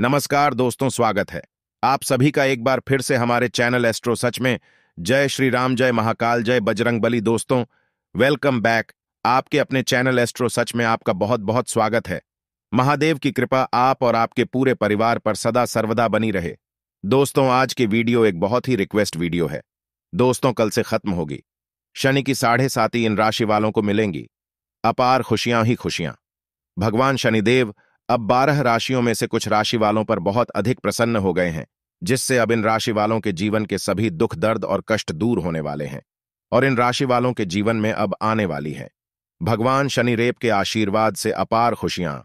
नमस्कार दोस्तों स्वागत है आप सभी का एक बार फिर से हमारे चैनल एस्ट्रो सच में जय श्री राम जय महाकाल जय बजरंगबली दोस्तों वेलकम बैक आपके अपने चैनल एस्ट्रो सच में आपका बहुत बहुत स्वागत है महादेव की कृपा आप और आपके पूरे परिवार पर सदा सर्वदा बनी रहे दोस्तों आज की वीडियो एक बहुत ही रिक्वेस्ट वीडियो है दोस्तों कल से खत्म होगी शनि की साढ़े साथी इन राशि वालों को मिलेंगी अपार खुशियां ही खुशियां भगवान शनिदेव अब बारह राशियों में से कुछ राशि वालों पर बहुत अधिक प्रसन्न हो गए हैं जिससे अब इन राशि वालों के जीवन के सभी दुख दर्द और कष्ट दूर होने वाले हैं और इन राशि वालों के जीवन में अब आने वाली है भगवान शनिरेप के आशीर्वाद से अपार खुशियां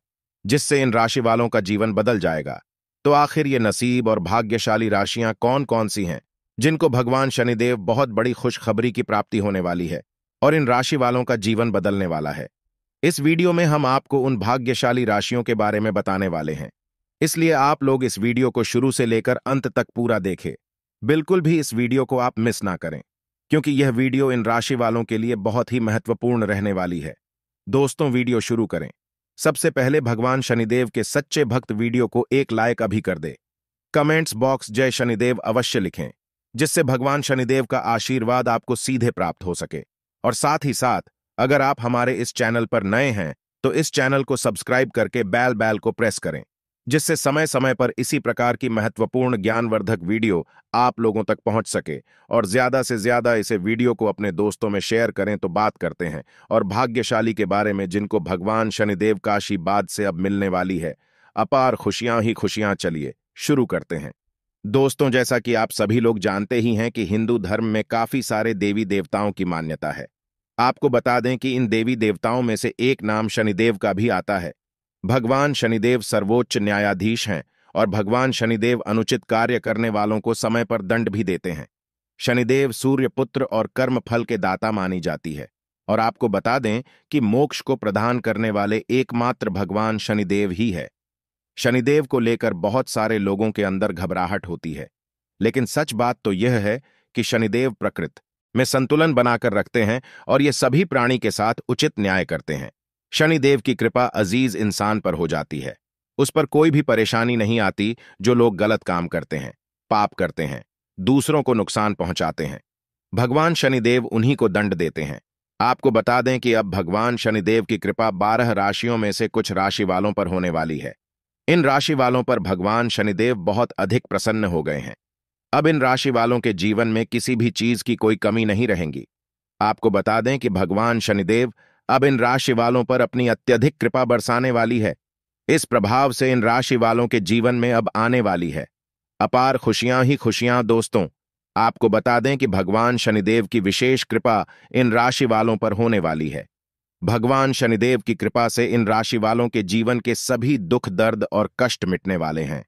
जिससे इन राशि वालों का जीवन बदल जाएगा तो आखिर ये नसीब और भाग्यशाली राशियां कौन कौन सी हैं जिनको भगवान शनिदेव बहुत बड़ी खुशखबरी की प्राप्ति होने वाली है और इन राशि वालों का जीवन बदलने वाला है इस वीडियो में हम आपको उन भाग्यशाली राशियों के बारे में बताने वाले हैं इसलिए आप लोग इस वीडियो को शुरू से लेकर अंत तक पूरा देखें बिल्कुल भी इस वीडियो को आप मिस ना करें क्योंकि यह वीडियो इन राशि वालों के लिए बहुत ही महत्वपूर्ण रहने वाली है दोस्तों वीडियो शुरू करें सबसे पहले भगवान शनिदेव के सच्चे भक्त वीडियो को एक लाइक अभी कर दे कमेंट्स बॉक्स जय शनिदेव अवश्य लिखें जिससे भगवान शनिदेव का आशीर्वाद आपको सीधे प्राप्त हो सके और साथ ही साथ अगर आप हमारे इस चैनल पर नए हैं तो इस चैनल को सब्सक्राइब करके बैल बैल को प्रेस करें जिससे समय समय पर इसी प्रकार की महत्वपूर्ण ज्ञानवर्धक वीडियो आप लोगों तक पहुंच सके और ज्यादा से ज्यादा इसे वीडियो को अपने दोस्तों में शेयर करें तो बात करते हैं और भाग्यशाली के बारे में जिनको भगवान शनिदेव का आशीर्वाद से अब मिलने वाली है अपार खुशियां ही खुशियां चलिए शुरू करते हैं दोस्तों जैसा कि आप सभी लोग जानते ही हैं कि हिंदू धर्म में काफी सारे देवी देवताओं की मान्यता है आपको बता दें कि इन देवी देवताओं में से एक नाम शनिदेव का भी आता है भगवान शनिदेव सर्वोच्च न्यायाधीश हैं और भगवान शनिदेव अनुचित कार्य करने वालों को समय पर दंड भी देते हैं शनिदेव सूर्यपुत्र और कर्म फल के दाता मानी जाती है और आपको बता दें कि मोक्ष को प्रदान करने वाले एकमात्र भगवान शनिदेव ही है शनिदेव को लेकर बहुत सारे लोगों के अंदर घबराहट होती है लेकिन सच बात तो यह है कि शनिदेव प्रकृत में संतुलन बनाकर रखते हैं और ये सभी प्राणी के साथ उचित न्याय करते हैं शनिदेव की कृपा अजीज इंसान पर हो जाती है उस पर कोई भी परेशानी नहीं आती जो लोग गलत काम करते हैं पाप करते हैं दूसरों को नुकसान पहुंचाते हैं भगवान शनिदेव उन्हीं को दंड देते हैं आपको बता दें कि अब भगवान शनिदेव की कृपा बारह राशियों में से कुछ राशि वालों पर होने वाली है इन राशि वालों पर भगवान शनिदेव बहुत अधिक प्रसन्न हो गए हैं अब इन राशि वालों के जीवन में किसी भी चीज की कोई कमी नहीं रहेगी आपको बता दें कि भगवान शनिदेव अब इन राशि वालों पर अपनी अत्यधिक कृपा बरसाने वाली है इस प्रभाव से इन राशि वालों के जीवन में अब आने वाली है अपार खुशियां ही खुशियां दोस्तों आपको बता दें कि भगवान शनिदेव की विशेष कृपा इन राशि वालों पर होने वाली है भगवान शनिदेव की कृपा से इन राशि वालों के जीवन के सभी दुख दर्द और कष्ट मिटने वाले हैं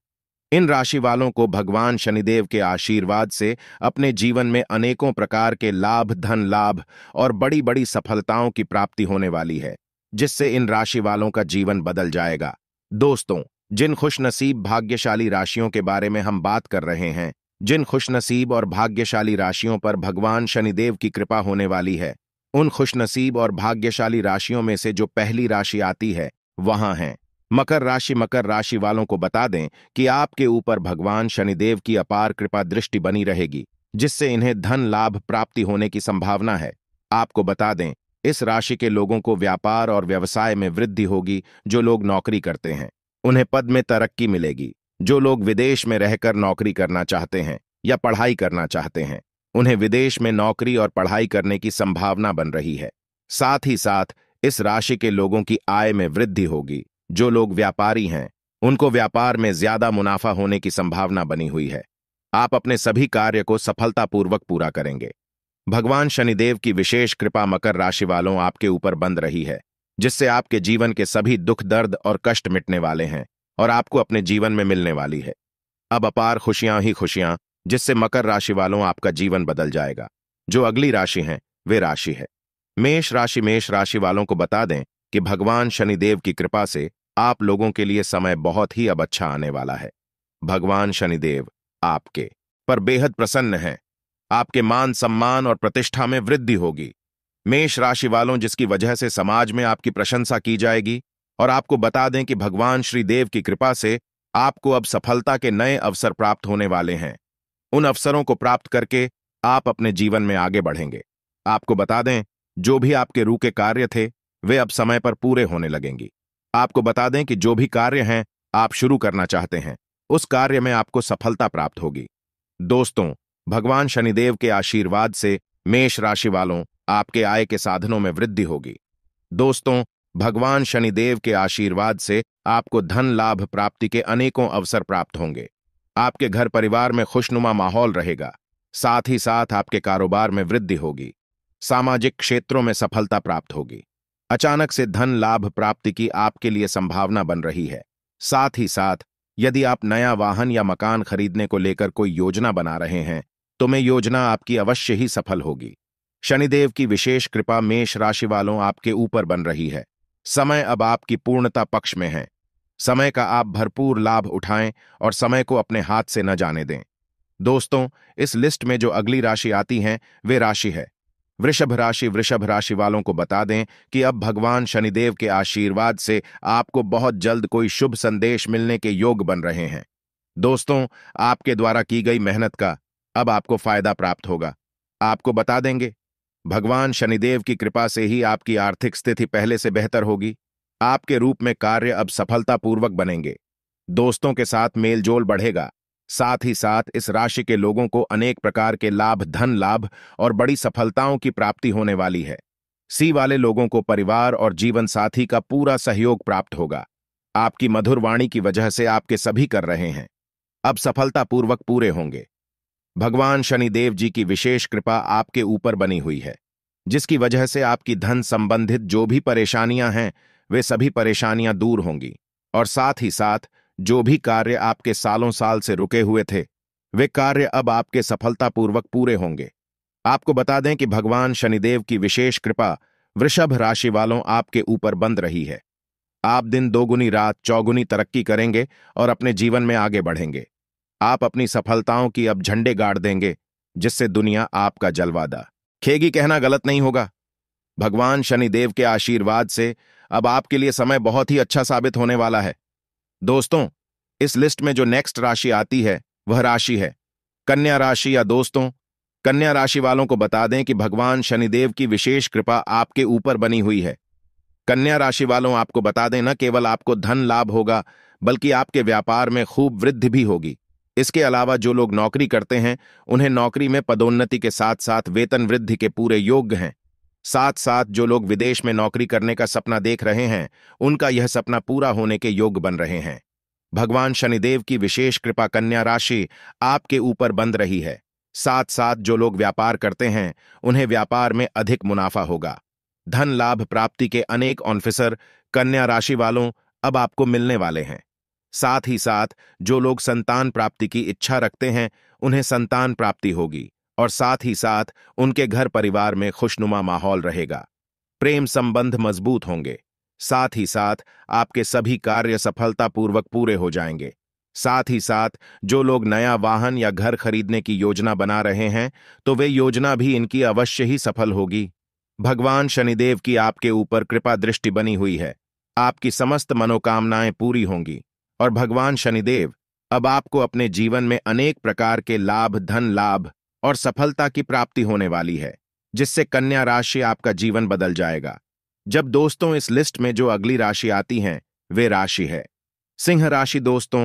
इन राशि वालों को भगवान शनिदेव के आशीर्वाद से अपने जीवन में अनेकों प्रकार के लाभ धन लाभ और बड़ी बड़ी सफलताओं की प्राप्ति होने वाली है जिससे इन राशि वालों का जीवन बदल जाएगा दोस्तों जिन खुशनसीब भाग्यशाली राशियों के बारे में हम बात कर रहे हैं जिन खुशनसीब और भाग्यशाली राशियों पर भगवान शनिदेव की कृपा होने वाली है उन खुशनसीब और भाग्यशाली राशियों में से जो पहली राशि आती है वहां हैं मकर राशि मकर राशि वालों को बता दें कि आपके ऊपर भगवान शनिदेव की अपार कृपा दृष्टि बनी रहेगी जिससे इन्हें धन लाभ प्राप्ति होने की संभावना है आपको बता दें इस राशि के लोगों को व्यापार और व्यवसाय में वृद्धि होगी जो लोग नौकरी करते हैं उन्हें पद में तरक्की मिलेगी जो लोग विदेश में रहकर नौकरी करना चाहते हैं या पढ़ाई करना चाहते हैं उन्हें विदेश में नौकरी और पढ़ाई करने की संभावना बन रही है साथ ही साथ इस राशि के लोगों की आय में वृद्धि होगी जो लोग व्यापारी हैं उनको व्यापार में ज्यादा मुनाफा होने की संभावना बनी हुई है आप अपने सभी कार्य को सफलतापूर्वक पूरा करेंगे भगवान शनिदेव की विशेष कृपा मकर राशि वालों आपके ऊपर बंद रही है जिससे आपके जीवन के सभी दुख दर्द और कष्ट मिटने वाले हैं और आपको अपने जीवन में मिलने वाली है अब अपार खुशियां ही खुशियां जिससे मकर राशि वालों आपका जीवन बदल जाएगा जो अगली राशि है वे राशि है मेष राशि मेष राशि वालों को बता दें कि भगवान शनिदेव की कृपा से आप लोगों के लिए समय बहुत ही अब अच्छा आने वाला है भगवान शनिदेव आपके पर बेहद प्रसन्न हैं आपके मान सम्मान और प्रतिष्ठा में वृद्धि होगी मेष राशि वालों जिसकी वजह से समाज में आपकी प्रशंसा की जाएगी और आपको बता दें कि भगवान श्रीदेव की कृपा से आपको अब सफलता के नए अवसर प्राप्त होने वाले हैं उन अवसरों को प्राप्त करके आप अपने जीवन में आगे बढ़ेंगे आपको बता दें जो भी आपके रू के कार्य थे वे अब समय पर पूरे होने लगेंगी आपको बता दें कि जो भी कार्य हैं आप शुरू करना चाहते हैं उस कार्य में आपको सफलता प्राप्त होगी दोस्तों भगवान शनिदेव के आशीर्वाद से मेष राशि वालों आपके आय के साधनों में वृद्धि होगी दोस्तों भगवान शनिदेव के आशीर्वाद से आपको धन लाभ प्राप्ति के अनेकों अवसर प्राप्त होंगे आपके घर परिवार में खुशनुमा माहौल रहेगा साथ ही साथ आपके कारोबार में वृद्धि होगी सामाजिक क्षेत्रों में सफलता प्राप्त होगी अचानक से धन लाभ प्राप्ति की आपके लिए संभावना बन रही है साथ ही साथ यदि आप नया वाहन या मकान खरीदने को लेकर कोई योजना बना रहे हैं तो मैं योजना आपकी अवश्य ही सफल होगी शनिदेव की विशेष कृपा मेष राशि वालों आपके ऊपर बन रही है समय अब आपकी पूर्णता पक्ष में है समय का आप भरपूर लाभ उठाएं और समय को अपने हाथ से न जाने दें दोस्तों इस लिस्ट में जो अगली राशि आती है वे राशि है वृषभ राशि वृषभ राशि वालों को बता दें कि अब भगवान शनिदेव के आशीर्वाद से आपको बहुत जल्द कोई शुभ संदेश मिलने के योग बन रहे हैं दोस्तों आपके द्वारा की गई मेहनत का अब आपको फायदा प्राप्त होगा आपको बता देंगे भगवान शनिदेव की कृपा से ही आपकी आर्थिक स्थिति पहले से बेहतर होगी आपके रूप में कार्य अब सफलतापूर्वक बनेंगे दोस्तों के साथ मेलजोल बढ़ेगा साथ ही साथ इस राशि के लोगों को अनेक प्रकार के लाभ धन लाभ और बड़ी सफलताओं की प्राप्ति होने वाली है सी वाले लोगों को परिवार और जीवन साथी का पूरा सहयोग प्राप्त होगा आपकी मधुर वाणी की वजह से आपके सभी कर रहे हैं अब सफलतापूर्वक पूरे होंगे भगवान शनिदेव जी की विशेष कृपा आपके ऊपर बनी हुई है जिसकी वजह से आपकी धन संबंधित जो भी परेशानियां हैं वे सभी परेशानियां दूर होंगी और साथ ही साथ जो भी कार्य आपके सालों साल से रुके हुए थे वे कार्य अब आपके सफलतापूर्वक पूरे होंगे आपको बता दें कि भगवान शनिदेव की विशेष कृपा वृषभ राशि वालों आपके ऊपर बंद रही है आप दिन दोगुनी रात चौगुनी तरक्की करेंगे और अपने जीवन में आगे बढ़ेंगे आप अपनी सफलताओं की अब झंडे गाड़ देंगे जिससे दुनिया आपका जलवादा खेगी कहना गलत नहीं होगा भगवान शनिदेव के आशीर्वाद से अब आपके लिए समय बहुत ही अच्छा साबित होने वाला है दोस्तों इस लिस्ट में जो नेक्स्ट राशि आती है वह राशि है कन्या राशि या दोस्तों कन्या राशि वालों को बता दें कि भगवान शनिदेव की विशेष कृपा आपके ऊपर बनी हुई है कन्या राशि वालों आपको बता दें न केवल आपको धन लाभ होगा बल्कि आपके व्यापार में खूब वृद्धि भी होगी इसके अलावा जो लोग नौकरी करते हैं उन्हें नौकरी में पदोन्नति के साथ साथ वेतन वृद्धि के पूरे योग्य हैं साथ साथ जो लोग विदेश में नौकरी करने का सपना देख रहे हैं उनका यह सपना पूरा होने के योग बन रहे हैं भगवान शनिदेव की विशेष कृपा कन्या राशि आपके ऊपर बंद रही है साथ साथ जो लोग व्यापार करते हैं उन्हें व्यापार में अधिक मुनाफा होगा धन लाभ प्राप्ति के अनेक ऑफिसर कन्या राशि वालों अब आपको मिलने वाले हैं साथ ही साथ जो लोग संतान प्राप्ति की इच्छा रखते हैं उन्हें संतान प्राप्ति होगी और साथ ही साथ उनके घर परिवार में खुशनुमा माहौल रहेगा प्रेम संबंध मजबूत होंगे साथ ही साथ आपके सभी कार्य सफलतापूर्वक पूरे हो जाएंगे साथ ही साथ जो लोग नया वाहन या घर खरीदने की योजना बना रहे हैं तो वे योजना भी इनकी अवश्य ही सफल होगी भगवान शनिदेव की आपके ऊपर कृपा दृष्टि बनी हुई है आपकी समस्त मनोकामनाएं पूरी होंगी और भगवान शनिदेव अब आपको अपने जीवन में अनेक प्रकार के लाभ धन लाभ और सफलता की प्राप्ति होने वाली है जिससे कन्या राशि आपका जीवन बदल जाएगा जब दोस्तों इस लिस्ट में जो अगली राशि आती हैं वे राशि है सिंह राशि दोस्तों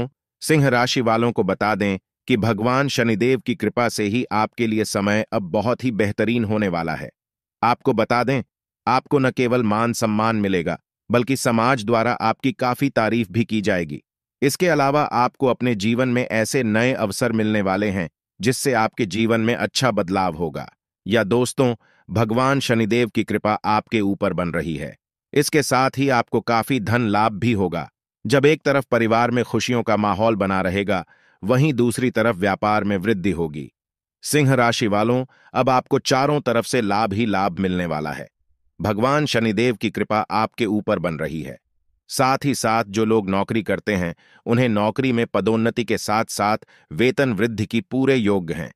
सिंह राशि वालों को बता दें कि भगवान शनिदेव की कृपा से ही आपके लिए समय अब बहुत ही बेहतरीन होने वाला है आपको बता दें आपको न केवल मान सम्मान मिलेगा बल्कि समाज द्वारा आपकी काफी तारीफ भी की जाएगी इसके अलावा आपको अपने जीवन में ऐसे नए अवसर मिलने वाले हैं जिससे आपके जीवन में अच्छा बदलाव होगा या दोस्तों भगवान शनिदेव की कृपा आपके ऊपर बन रही है इसके साथ ही आपको काफी धन लाभ भी होगा जब एक तरफ परिवार में खुशियों का माहौल बना रहेगा वहीं दूसरी तरफ व्यापार में वृद्धि होगी सिंह राशि वालों अब आपको चारों तरफ से लाभ ही लाभ मिलने वाला है भगवान शनिदेव की कृपा आपके ऊपर बन रही है साथ ही साथ जो लोग नौकरी करते हैं उन्हें नौकरी में पदोन्नति के साथ साथ वेतन वृद्धि की पूरे योग्य हैं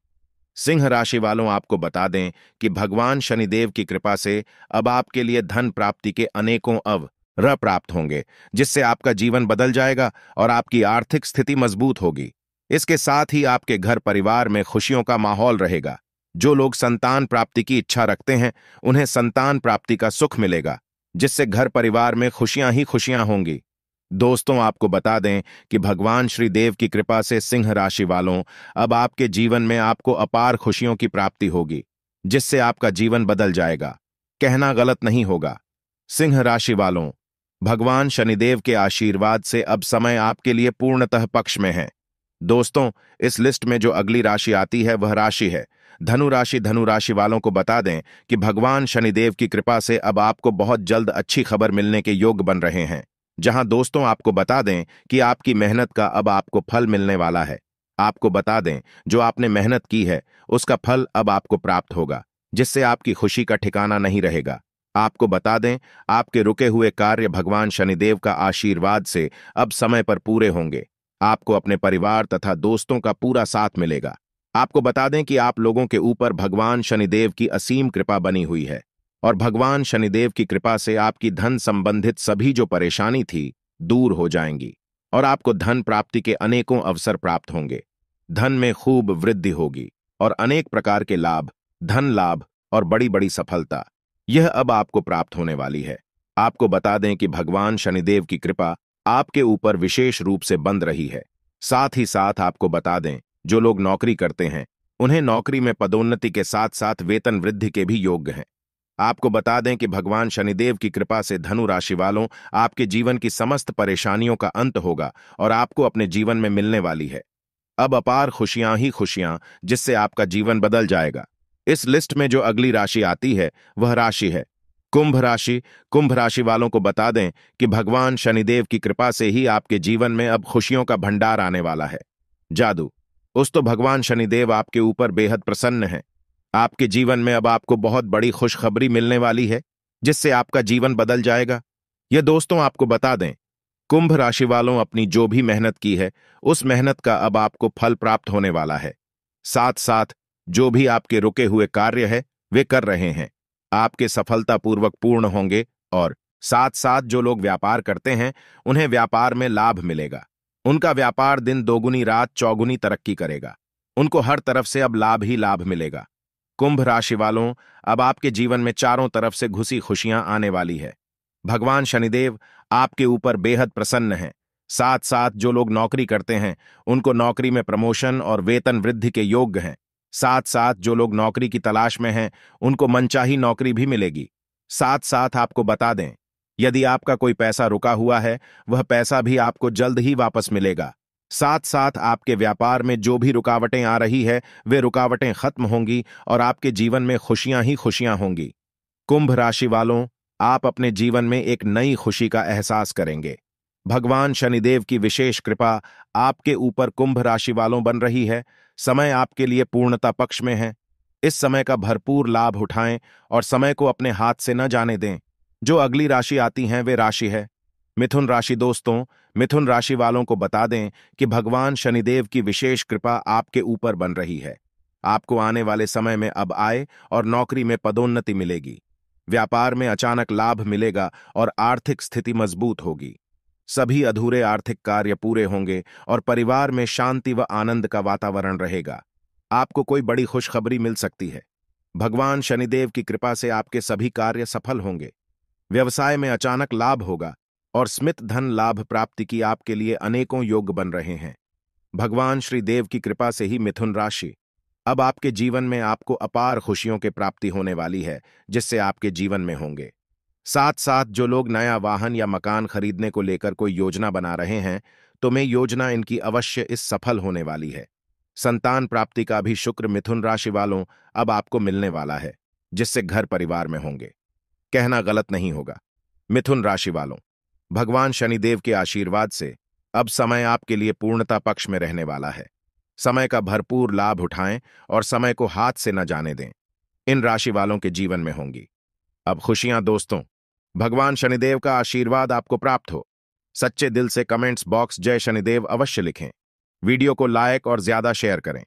सिंह राशि वालों आपको बता दें कि भगवान शनिदेव की कृपा से अब आपके लिए धन प्राप्ति के अनेकों अव र प्राप्त होंगे जिससे आपका जीवन बदल जाएगा और आपकी आर्थिक स्थिति मजबूत होगी इसके साथ ही आपके घर परिवार में खुशियों का माहौल रहेगा जो लोग संतान प्राप्ति की इच्छा रखते हैं उन्हें संतान प्राप्ति का सुख मिलेगा जिससे घर परिवार में खुशियां ही खुशियां होंगी दोस्तों आपको बता दें कि भगवान श्री देव की कृपा से सिंह राशि वालों अब आपके जीवन में आपको अपार खुशियों की प्राप्ति होगी जिससे आपका जीवन बदल जाएगा कहना गलत नहीं होगा सिंह राशि वालों भगवान शनिदेव के आशीर्वाद से अब समय आपके लिए पूर्णतः पक्ष में है दोस्तों इस लिस्ट में जो अगली राशि आती है वह राशि है धनुराशि धनुराशि वालों को बता दें कि भगवान शनिदेव की कृपा से अब आपको बहुत जल्द अच्छी खबर मिलने के योग बन रहे हैं जहां दोस्तों आपको बता दें कि आपकी मेहनत का अब आपको फल मिलने वाला है आपको बता दें जो आपने मेहनत की है उसका फल अब आपको प्राप्त होगा जिससे आपकी खुशी का ठिकाना नहीं रहेगा आपको बता दें आपके रुके हुए कार्य भगवान शनिदेव का आशीर्वाद से अब समय पर पूरे होंगे आपको अपने परिवार तथा दोस्तों का पूरा साथ मिलेगा आपको बता दें कि आप लोगों के ऊपर भगवान शनिदेव की असीम कृपा बनी हुई है और भगवान शनिदेव की कृपा से आपकी धन संबंधित सभी जो परेशानी थी दूर हो जाएंगी और आपको धन प्राप्ति के अनेकों अवसर प्राप्त होंगे धन में खूब वृद्धि होगी और अनेक प्रकार के लाभ धन लाभ और बड़ी बड़ी सफलता यह अब आपको प्राप्त होने वाली है आपको बता दें कि भगवान शनिदेव की कृपा आपके ऊपर विशेष रूप से बंद रही है साथ ही साथ आपको बता दें जो लोग नौकरी करते हैं उन्हें नौकरी में पदोन्नति के साथ साथ वेतन वृद्धि के भी योग्य हैं आपको बता दें कि भगवान शनिदेव की कृपा से धनु राशि वालों आपके जीवन की समस्त परेशानियों का अंत होगा और आपको अपने जीवन में मिलने वाली है अब अपार खुशियां ही खुशियां जिससे आपका जीवन बदल जाएगा इस लिस्ट में जो अगली राशि आती है वह राशि है कुंभ राशि कुंभ राशि वालों को बता दें कि भगवान शनिदेव की कृपा से ही आपके जीवन में अब खुशियों का भंडार आने वाला है जादू उस तो भगवान शनिदेव आपके ऊपर बेहद प्रसन्न है आपके जीवन में अब आपको बहुत बड़ी खुशखबरी मिलने वाली है जिससे आपका जीवन बदल जाएगा यह दोस्तों आपको बता दें कुंभ राशि वालों अपनी जो भी मेहनत की है उस मेहनत का अब आपको फल प्राप्त होने वाला है साथ साथ जो भी आपके रुके हुए कार्य है वे कर रहे हैं आपके सफलतापूर्वक पूर्ण होंगे और साथ साथ जो लोग व्यापार करते हैं उन्हें व्यापार में लाभ मिलेगा उनका व्यापार दिन दोगुनी रात चौगुनी तरक्की करेगा उनको हर तरफ से अब लाभ ही लाभ मिलेगा कुंभ राशि वालों अब आपके जीवन में चारों तरफ से घुसी खुशियां आने वाली है भगवान शनिदेव आपके ऊपर बेहद प्रसन्न हैं साथ साथ जो लोग नौकरी करते हैं उनको नौकरी में प्रमोशन और वेतन वृद्धि के योग्य हैं साथ साथ जो लोग नौकरी की तलाश में हैं उनको मनचाही नौकरी भी मिलेगी साथ साथ आपको बता दें यदि आपका कोई पैसा रुका हुआ है वह पैसा भी आपको जल्द ही वापस मिलेगा साथ साथ आपके व्यापार में जो भी रुकावटें आ रही है वे रुकावटें खत्म होंगी और आपके जीवन में खुशियां ही खुशियां होंगी कुंभ राशि वालों आप अपने जीवन में एक नई खुशी का एहसास करेंगे भगवान शनिदेव की विशेष कृपा आपके ऊपर कुंभ राशि वालों बन रही है समय आपके लिए पूर्णता पक्ष में है इस समय का भरपूर लाभ उठाएं और समय को अपने हाथ से न जाने दें जो अगली राशि आती हैं वे राशि है मिथुन राशि दोस्तों मिथुन राशि वालों को बता दें कि भगवान शनिदेव की विशेष कृपा आपके ऊपर बन रही है आपको आने वाले समय में अब आए और नौकरी में पदोन्नति मिलेगी व्यापार में अचानक लाभ मिलेगा और आर्थिक स्थिति मजबूत होगी सभी अधूरे आर्थिक कार्य पूरे होंगे और परिवार में शांति व आनंद का वातावरण रहेगा आपको कोई बड़ी खुशखबरी मिल सकती है भगवान शनिदेव की कृपा से आपके सभी कार्य सफल होंगे व्यवसाय में अचानक लाभ होगा और स्मित धन लाभ प्राप्ति की आपके लिए अनेकों योग बन रहे हैं भगवान श्री देव की कृपा से ही मिथुन राशि अब आपके जीवन में आपको अपार खुशियों के प्राप्ति होने वाली है जिससे आपके जीवन में होंगे साथ साथ जो लोग नया वाहन या मकान खरीदने को लेकर कोई योजना बना रहे हैं तो मैं योजना इनकी अवश्य इस सफल होने वाली है संतान प्राप्ति का भी शुक्र मिथुन राशि वालों अब आपको मिलने वाला है जिससे घर परिवार में होंगे कहना गलत नहीं होगा मिथुन राशि वालों भगवान शनिदेव के आशीर्वाद से अब समय आपके लिए पूर्णता पक्ष में रहने वाला है समय का भरपूर लाभ उठाएं और समय को हाथ से न जाने दें इन राशि वालों के जीवन में होंगी अब खुशियां दोस्तों भगवान शनिदेव का आशीर्वाद आपको प्राप्त हो सच्चे दिल से कमेंट्स बॉक्स जय शनिदेव अवश्य लिखें वीडियो को लाइक और ज्यादा शेयर करें